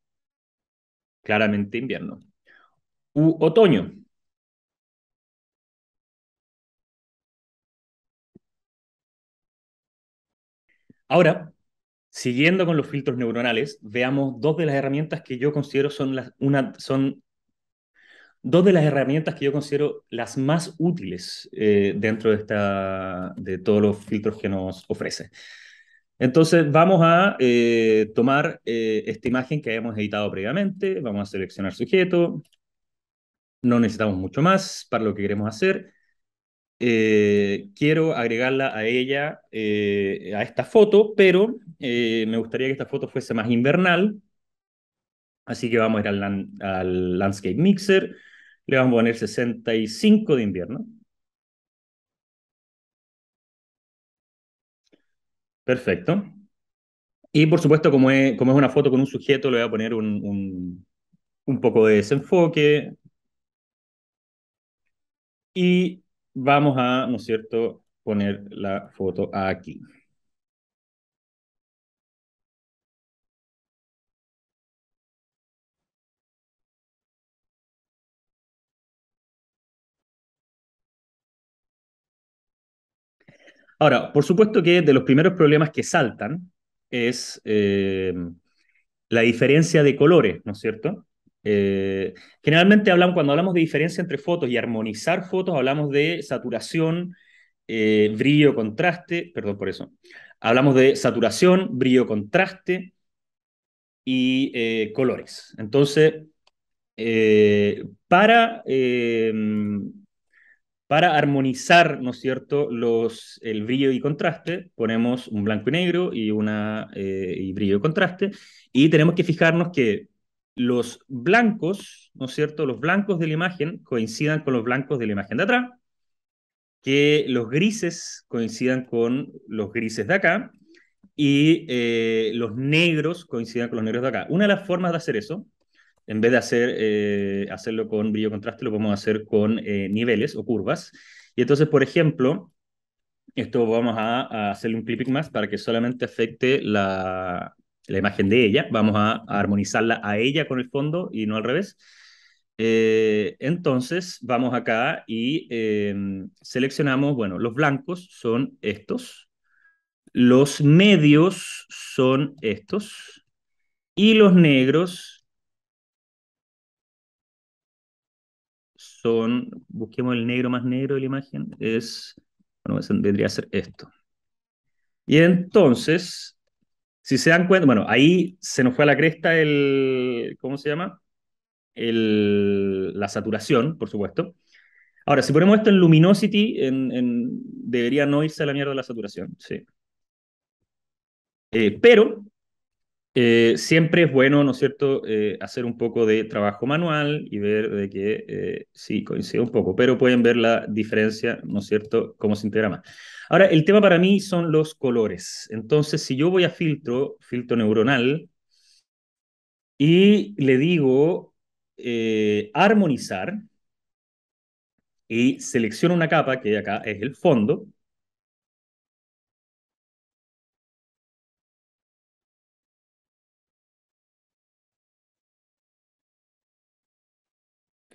Claramente invierno. U otoño, Ahora, siguiendo con los filtros neuronales, veamos dos de las herramientas que yo considero son las, dos de las herramientas que yo considero las más útiles eh, dentro de, esta, todos los filtros que nos ofrece. Entonces vamos a eh, tomar eh, esta imagen que habíamos editado previamente, vamos a seleccionar sujeto, no necesitamos mucho más para lo que queremos hacer, eh, quiero agregarla a ella, eh, a esta foto, pero eh, me gustaría que esta foto fuese más invernal. Así que vamos a ir al, Landscape Mixer, le vamos a poner 65 de invierno. Perfecto. Y por supuesto, como es, como es una foto con un sujeto, le voy a poner un, un poco de desenfoque. Y vamos a, ¿no es cierto?, poner la foto aquí. Ahora, por supuesto que de los primeros problemas que saltan es eh, la diferencia de colores, ¿no es cierto? Eh, generalmente cuando hablamos de diferencia entre fotos y armonizar fotos, hablamos de saturación, eh, brillo, contraste, perdón por eso. Hablamos de saturación, brillo, contraste y eh, colores. Entonces, para, em, para armonizar, ¿no es cierto?, los, el brillo y contraste, ponemos un blanco y negro y, una, y brillo y contraste, y tenemos que fijarnos que los blancos, ¿no es cierto? Los blancos de la imagen coincidan con los blancos de la imagen de atrás, que los grises coincidan con los grises de acá y eh, los negros coincidan con los negros de acá. Una de las formas de hacer eso, en vez de hacer, eh, hacerlo con brillo contraste, lo podemos hacer con eh, niveles o curvas. Y entonces, por ejemplo, esto vamos a, hacerle un clipping más para que solamente afecte la, la imagen de ella, vamos a, armonizarla a ella con el fondo y no al revés. Eh, entonces vamos acá y eh, seleccionamos, bueno, los blancos son estos, los medios son estos y los negros son, busquemos el negro más negro de la imagen, es, bueno, vendría a ser esto. Y entonces si se dan cuenta, bueno, ahí se nos fue a la cresta el, ¿cómo se llama? El, la saturación, por supuesto. Ahora, si ponemos esto en luminosity, en, debería no irse a la mierda la saturación, sí. Eh, pero eh, siempre es bueno, ¿no es cierto?, eh, hacer un poco de trabajo manual y ver de que eh, sí coincide un poco, pero pueden ver la diferencia, ¿no es cierto?, cómo se integra más. Ahora, el tema para mí son los colores. Entonces, si yo voy a filtro, filtro neuronal, y le digo armonizar, y selecciono una capa, que acá es el fondo,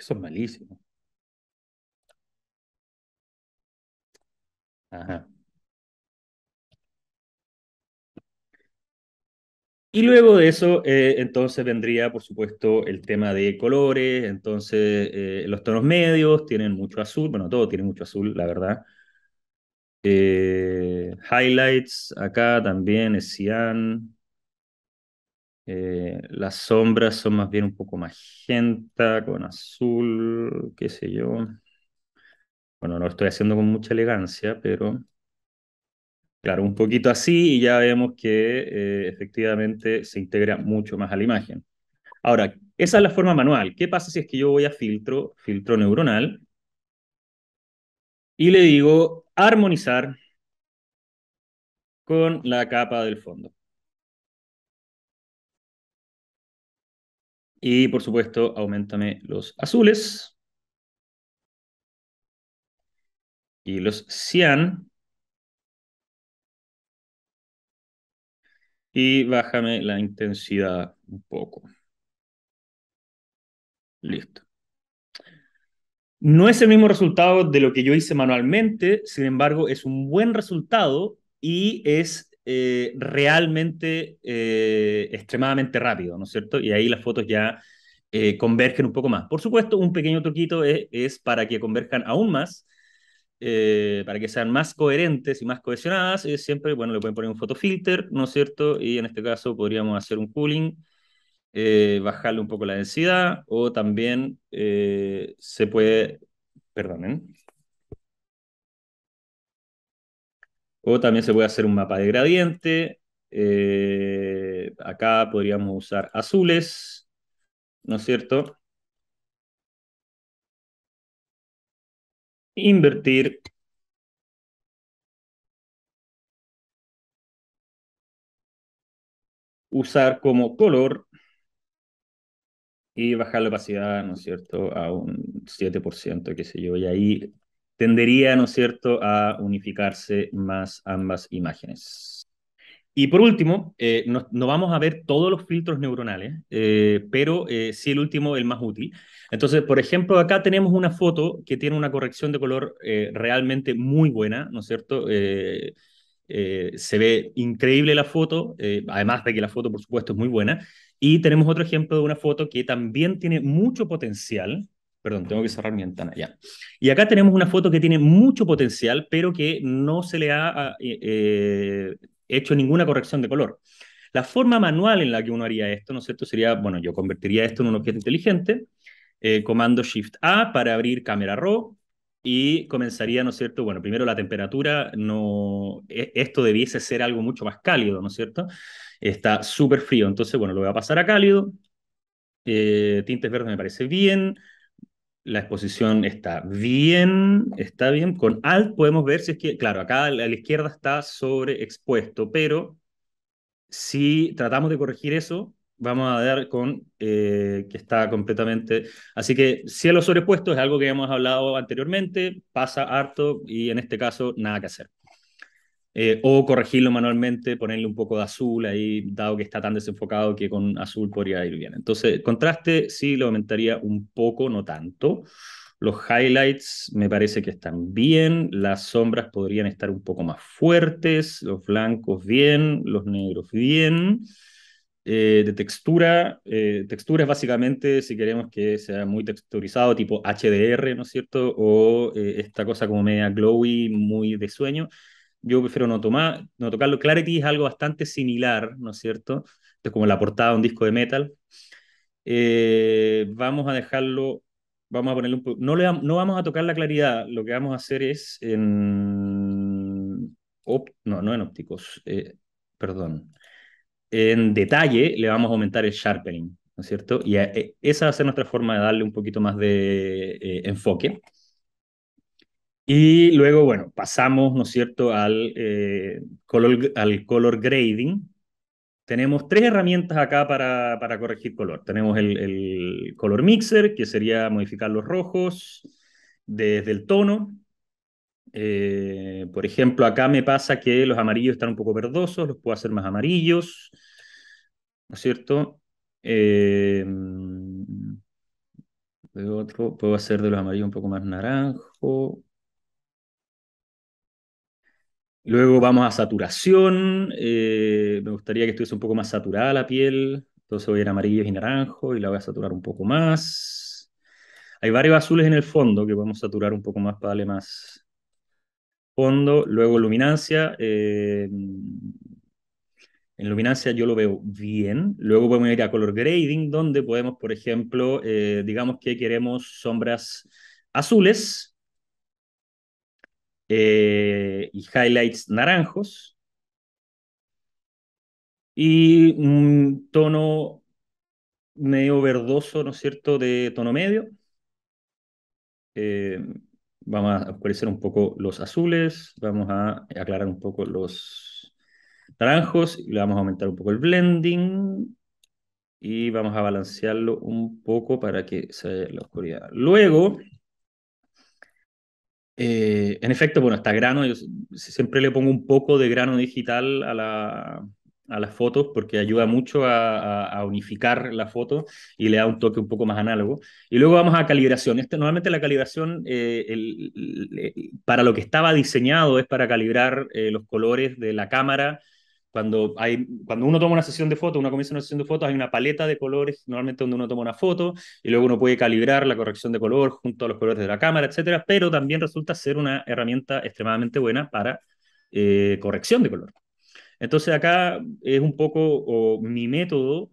son malísimos. Ajá. Y luego de eso, eh, entonces vendría, por supuesto, el tema de colores, entonces eh, los tonos medios tienen mucho azul, bueno, todo tiene mucho azul, la verdad. Eh, highlights, acá también es cian, eh, las sombras son más bien un poco magenta, con azul, qué sé yo. Bueno, no lo estoy haciendo con mucha elegancia, pero claro, un poquito así y ya vemos que eh, efectivamente se integra mucho más a la imagen. Ahora, esa es la forma manual. ¿Qué pasa si es que yo voy a filtro, filtro neuronal, y le digo armonizar con la capa del fondo? Y por supuesto, aumentame los azules. Y los cian. Y bájame la intensidad un poco. Listo. No es el mismo resultado de lo que yo hice manualmente, sin embargo, es un buen resultado y es eh, realmente eh, extremadamente rápido, ¿no es cierto? Y ahí las fotos ya eh, convergen un poco más. Por supuesto, un pequeño truquito es, para que converjan aún más, para que sean más coherentes y más cohesionadas, siempre, bueno, le pueden poner un fotofilter ¿no es cierto? Y en este caso podríamos hacer un cooling, bajarle un poco la densidad, o también se puede, perdonen, O también se puede hacer un mapa de gradiente. Eh, acá podríamos usar azules, ¿no es cierto? Invertir. Usar como color y bajar la opacidad, ¿no es cierto?, a un 7%, qué sé yo, y ahí tendería, ¿no es cierto?, a unificarse más ambas imágenes. Y por último, eh, no, vamos a ver todos los filtros neuronales, eh, pero eh, sí el último, el más útil. Entonces, por ejemplo, acá tenemos una foto que tiene una corrección de color realmente muy buena, ¿no es cierto? se ve increíble la foto, además de que la foto, por supuesto, es muy buena. Y tenemos otro ejemplo de una foto que también tiene mucho potencial, Perdón, tengo que cerrar mi ventana ya. Y acá tenemos una foto que tiene mucho potencial, pero que no se le ha ah, eh, eh, hecho ninguna corrección de color. La forma manual en la que uno haría esto, ¿no es cierto? Sería, bueno, yo convertiría esto en un objeto inteligente, eh, comando Shift A para abrir cámara RAW y comenzaría, ¿no es cierto? Bueno, primero la temperatura, no, e, esto debiese ser algo mucho más cálido, ¿no es cierto? Está súper frío, entonces, bueno, lo voy a pasar a cálido. tintes verdes me parece bien, la exposición está bien, está bien. Con Alt podemos ver si es que, claro, acá a la izquierda está sobreexpuesto, pero si tratamos de corregir eso, vamos a dar con eh, que está completamente... Así que cielo sobreexpuesto es algo que hemos hablado anteriormente, pasa harto y en este caso nada que hacer. Eh, o corregirlo manualmente, ponerle un poco de azul ahí, dado que está tan desenfocado que con azul podría ir bien. Entonces, contraste sí lo aumentaría un poco, no tanto. Los highlights me parece que están bien, las sombras podrían estar un poco más fuertes, los blancos bien, los negros bien. Eh, de textura, eh, textura es básicamente si queremos que sea muy texturizado, tipo HDR, ¿no es cierto? O eh, esta cosa como media glowy, muy de sueño yo prefiero no, tomar, no tocarlo. Clarity es algo bastante similar, ¿no es cierto? Es como la portada de un disco de metal. Eh, vamos a dejarlo, vamos a ponerle un no, no vamos a tocar la claridad, lo que vamos a hacer es en... no, no en ópticos, eh, perdón. En detalle le vamos a aumentar el sharpening, ¿no es cierto? Y e, esa va a ser nuestra forma de darle un poquito más de eh, enfoque. Y luego, bueno, pasamos, ¿no es cierto?, al, eh, color, al color grading. Tenemos tres herramientas acá para, para corregir color. Tenemos el, color mixer, que sería modificar los rojos desde el tono. Eh, por ejemplo, acá me pasa que los amarillos están un poco verdosos, los puedo hacer más amarillos, ¿no es cierto? Eh, de otro, puedo hacer de los amarillos un poco más naranjo. Luego vamos a saturación. Eh, me gustaría que estuviese un poco más saturada la piel. Entonces voy a ir amarillo y naranjo y la voy a saturar un poco más. Hay varios azules en el fondo que podemos saturar un poco más para darle más fondo. Luego luminancia. Eh, en luminancia yo lo veo bien. Luego podemos ir a color grading, donde podemos, por ejemplo, eh, digamos que queremos sombras azules eh, y highlights naranjos. Y un tono medio verdoso, ¿no es cierto?, de tono medio. Eh, vamos a oscurecer un poco los azules, vamos a aclarar un poco los naranjos, y le vamos a aumentar un poco el blending y vamos a balancearlo un poco para que se vea la oscuridad. Luego, eh, en efecto, bueno, está grano, yo siempre le pongo un poco de grano digital a, las fotos porque ayuda mucho a, unificar la foto y le da un toque un poco más análogo. Y luego vamos a calibración. Este, normalmente la calibración eh, para lo que estaba diseñado es para calibrar eh, los colores de la cámara cuando, hay, cuando uno toma una sesión de fotos, uno comienza una sesión de fotos, hay una paleta de colores, normalmente donde uno toma una foto, y luego uno puede calibrar la corrección de color junto a los colores de la cámara, etcétera, pero también resulta ser una herramienta extremadamente buena para eh, corrección de color. Entonces acá es un poco mi método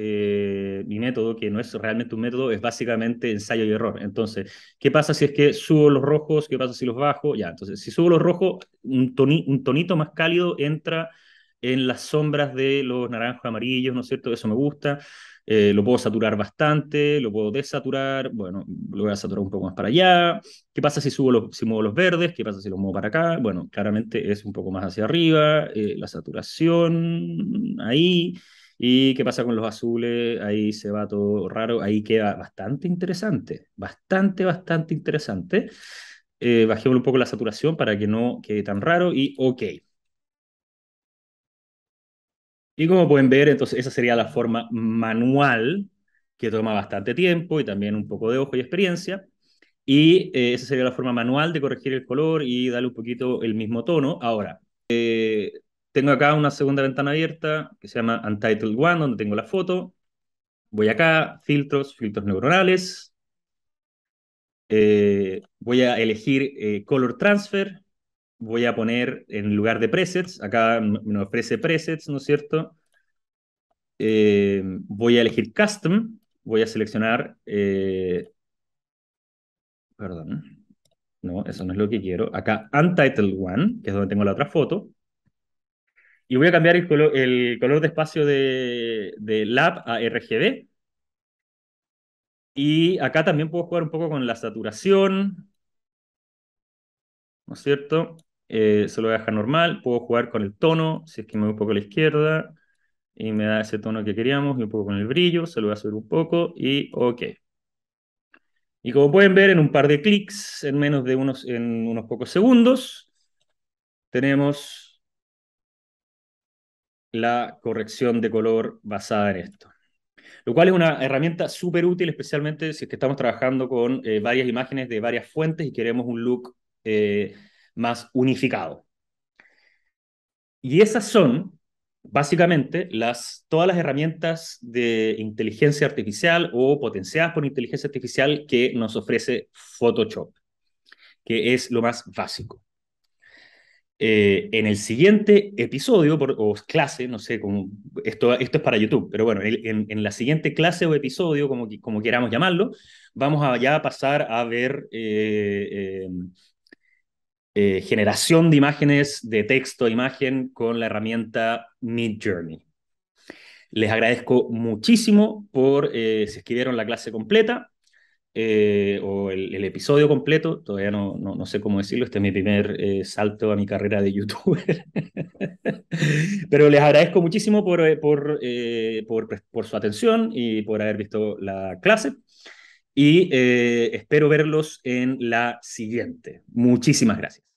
eh, mi método, que no es realmente un método, es básicamente ensayo y error. Entonces, ¿qué pasa si es que subo los rojos? ¿Qué pasa si los bajo? Ya, entonces, si subo los rojos, un, tonito más cálido entra en las sombras de los naranjos amarillos, ¿no es cierto? Eso me gusta. Eh, lo puedo saturar bastante, lo puedo desaturar, bueno, lo voy a saturar un poco más para allá. ¿Qué pasa si, subo los, si muevo los verdes? ¿Qué pasa si los muevo para acá? Bueno, claramente es un poco más hacia arriba, eh, la saturación ahí. ¿Y qué pasa con los azules? Ahí se va todo raro, ahí queda bastante interesante, bastante, bastante interesante. Eh, bajemos un poco la saturación para que no quede tan raro y ok. Y como pueden ver, entonces esa sería la forma manual que toma bastante tiempo y también un poco de ojo y experiencia. Y eh, esa sería la forma manual de corregir el color y darle un poquito el mismo tono. Ahora, eh, tengo acá una segunda ventana abierta que se llama Untitled One, donde tengo la foto. Voy acá, filtros, filtros neuronales. Eh, voy a elegir eh, Color Transfer. Voy a poner en lugar de presets, acá me ofrece presets, ¿no es cierto? Eh, voy a elegir Custom. Voy a seleccionar... perdón. No, eso no es lo que quiero. Acá Untitled One, que es donde tengo la otra foto y voy a cambiar el color, de espacio de, de Lab a RGB. Y acá también puedo jugar un poco con la saturación. ¿No es cierto? Eh, se lo voy a dejar normal. Puedo jugar con el tono, si es que me voy un poco a la izquierda. Y me da ese tono que queríamos. Y un poco con el brillo. Se lo voy a subir un poco. Y OK. Y como pueden ver, en un par de clics, en menos de unos, en unos pocos segundos, tenemos la corrección de color basada en esto. Lo cual es una herramienta súper útil, especialmente si es que estamos trabajando con eh, varias imágenes de varias fuentes y queremos un look eh, más unificado. Y esas son, básicamente, las, todas las herramientas de inteligencia artificial o potenciadas por inteligencia artificial que nos ofrece Photoshop, que es lo más básico. Eh, en el siguiente episodio o clase, no sé, cómo esto, esto es para YouTube, pero bueno, en, la siguiente clase o episodio, como, como queramos llamarlo, vamos a ya pasar a ver eh, em, eh, generación de imágenes de texto a e imagen con la herramienta Mid Journey. Les agradezco muchísimo por si escribieron la clase completa. Eh, o el, episodio completo, todavía no, no, sé cómo decirlo, este es mi primer eh, salto a mi carrera de youtuber, pero les agradezco muchísimo por, eh, por, por, por, su atención y por haber visto la clase y espero verlos en la siguiente. Muchísimas gracias.